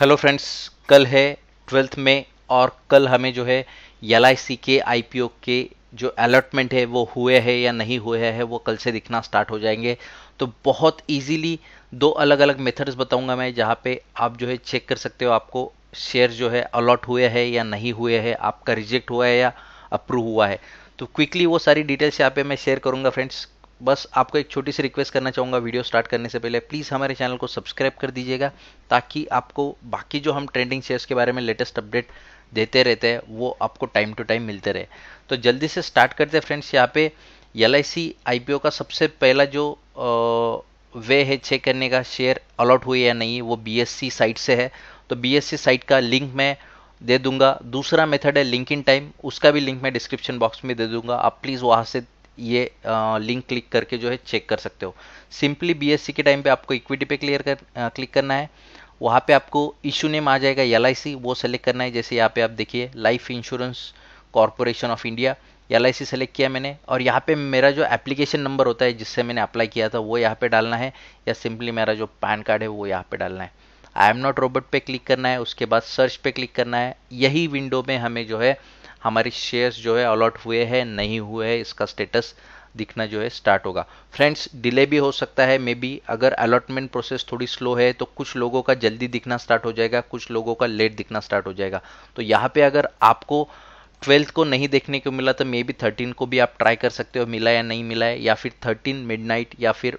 hello friends कल है twelfth में और कल हमें जो है एल के आई के जो अलॉटमेंट है वो हुए है या नहीं हुए है वो कल से दिखना स्टार्ट हो जाएंगे तो बहुत इजीली दो अलग अलग मेथड्स बताऊंगा मैं जहाँ पे आप जो है चेक कर सकते हो आपको शेयर जो है अलॉट हुए है या नहीं हुए है आपका रिजेक्ट हुआ है या अप्रूव हुआ है तो क्विकली वो सारी डिटेल्स यहाँ पे मैं शेयर करूँगा फ्रेंड्स बस आपको एक छोटी सी रिक्वेस्ट करना चाहूँगा वीडियो स्टार्ट करने से पहले प्लीज़ हमारे चैनल को सब्सक्राइब कर दीजिएगा ताकि आपको बाकी जो हम ट्रेंडिंग शेयर्स के बारे में लेटेस्ट अपडेट देते रहते हैं वो आपको टाइम टू टाइम मिलते रहे तो जल्दी से स्टार्ट करते हैं फ्रेंड्स यहाँ पे एल आई का सबसे पहला जो आ, वे है चेक करने का शेयर अलॉट हुए या नहीं वो बी साइट से है तो बी साइट का लिंक मैं दे दूंगा दूसरा मेथड है लिंक इन टाइम उसका भी लिंक मैं डिस्क्रिप्शन बॉक्स में दे दूंगा आप प्लीज़ वहाँ से ये लिंक क्लिक करके जो है चेक कर सकते हो सिंपली बीएससी के टाइम पे आपको इक्विटी पे क्लियर कर क्लिक करना है वहाँ पे आपको इशू नेम आ जाएगा एल वो सेलेक्ट करना है जैसे यहाँ पे आप देखिए life insurance corporation of India L select किया मैंने और यहाँ पे मेरा जो एप्लीकेशन नंबर होता है जिससे मैंने अप्लाई किया था वो यहाँ पे डालना है या सिंपली मेरा जो पैन कार्ड है वो यहाँ पे डालना है आई एम नॉट रोबोट पे क्लिक करना है उसके बाद सर्च पे क्लिक करना है यही विंडो में हमें जो है हमारे शेयर्स जो है अलॉट हुए हैं नहीं हुए हैं इसका स्टेटस दिखना जो है स्टार्ट होगा फ्रेंड्स डिले भी हो सकता है मे बी अगर अलॉटमेंट प्रोसेस थोड़ी स्लो है तो कुछ लोगों का जल्दी दिखना स्टार्ट हो जाएगा कुछ लोगों का लेट दिखना स्टार्ट हो जाएगा तो यहाँ पे अगर आपको ट्वेल्थ को नहीं देखने को मिला तो मे बी थर्टीन को भी आप ट्राई कर सकते हो मिला या नहीं मिला है या फिर थर्टीन मिड या फिर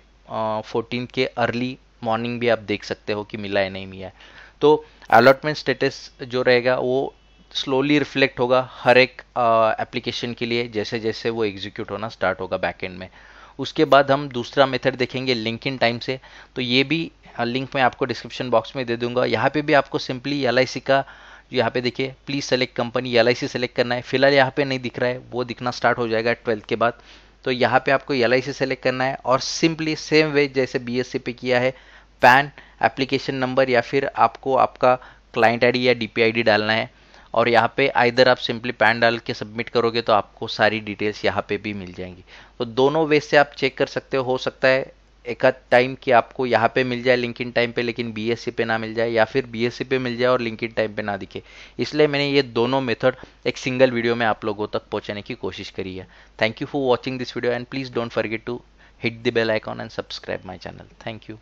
फोर्टीन के अर्ली मॉर्निंग भी आप देख सकते हो कि मिला या नहीं मिला है तो अलॉटमेंट स्टेटस जो रहेगा वो स्लोली रिफ्लेक्ट होगा हर एक एप्लीकेशन के लिए जैसे जैसे वो एग्जीक्यूट होना स्टार्ट होगा बैकएंड में उसके बाद हम दूसरा मेथड देखेंगे लिंक इन टाइम से तो ये भी लिंक मैं आपको डिस्क्रिप्शन बॉक्स में दे दूंगा यहाँ पे भी आपको सिंपली एल का जो यहाँ पे देखिए please select company L select करना है फिलहाल यहाँ पे नहीं दिख रहा है वो दिखना स्टार्ट हो जाएगा ट्वेल्थ के बाद तो यहाँ पे आपको एल सेलेक्ट करना है और सिंपली सेम वे जैसे बी पे किया है पैन एप्लीकेशन नंबर या फिर आपको आपका क्लाइंट आई या डी आईडी डालना है और यहाँ पे आइधर आप सिंपली पैन डाल के सबमिट करोगे तो आपको सारी डिटेल्स यहाँ पे भी मिल जाएंगी तो दोनों वे से आप चेक कर सकते हो हो सकता है एक टाइम कि आपको यहाँ पे मिल जाए लिंक इन टाइम पे लेकिन सी पे ना मिल जाए या फिर सी पे मिल जाए और लिंक इन टाइम पे ना दिखे इसलिए मैंने ये दोनों मेथड एक सिंगल वीडियो में आप लोगों तक पहुँचाने की कोशिश करी है thank you for watching this video and please don't forget to hit the bell icon and subscribe my channel thank you